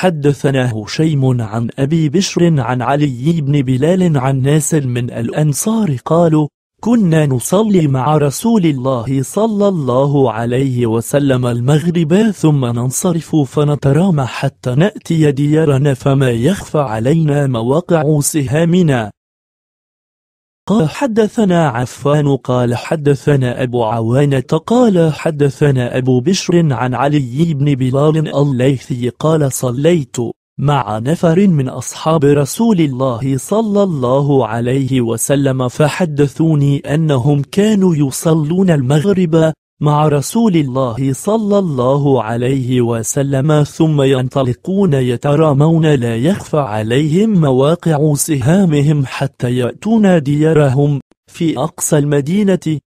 حدثنا هشيم عن أبي بشر عن علي بن بلال عن ناس من الأنصار قالوا كنا نصلي مع رسول الله صلى الله عليه وسلم المغرب ثم ننصرف فنترام حتى نأتي ديارنا فما يخفى علينا مواقع سهامنا قال حدثنا عفان قال حدثنا أبو عوانة قال حدثنا أبو بشر عن علي بن بلال الليثي قال صليت مع نفر من أصحاب رسول الله صلى الله عليه وسلم فحدثوني أنهم كانوا يصلون المغرب مع رسول الله صلى الله عليه وسلم ثم ينطلقون يترامون لا يخفى عليهم مواقع سهامهم حتى يأتون ديارهم في أقصى المدينة